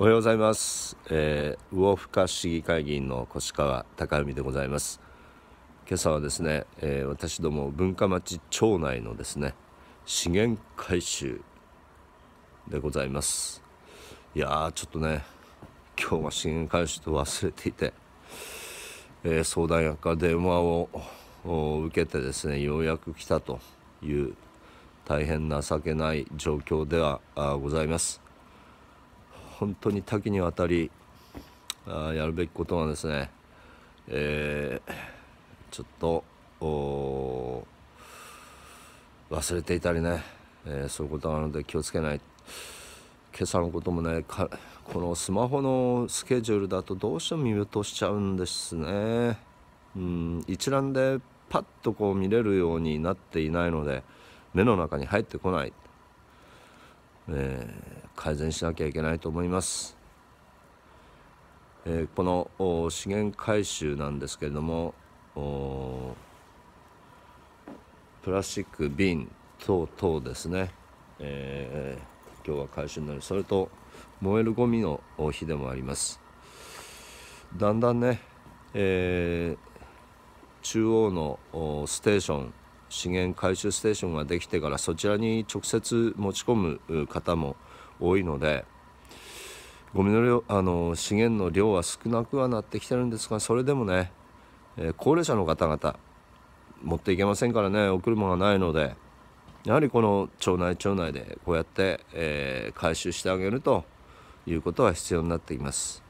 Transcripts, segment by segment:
おはようございます、えー、魚深市議会議員の越川隆文でございます今朝はですね、えー、私ども文化町町内のですね資源回収でございますいやちょっとね今日は資源回収と忘れていて、えー、相談役から電話を受けてですねようやく来たという大変情けない状況ではございます本当に多岐にわたりあやるべきことはですね、えー、ちょっと忘れていたりね、えー、そういうことなので気をつけない今朝のこともねかこのスマホのスケジュールだとどうしても見落としちゃうんですねうん一覧でパッとこう見れるようになっていないので目の中に入ってこない、えー改善しなきゃいけないと思います。えー、この資源回収なんですけれどもプラスチック瓶等々ですね、えー、今日は回収になるそれと燃えるゴミの日でもありますだんだんね、えー、中央のステーション資源回収ステーションができてからそちらに直接持ち込む方も多いのでゴミの量あの資源の量は少なくはなってきてるんですがそれでもね、え高齢者の方々持っていけませんからねお車がないのでやはりこの町内町内でこうやって、えー、回収してあげるということは必要になっています。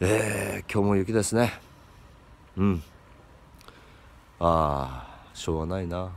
えー、今日も雪ですね。うん。ああ、しょうがないな。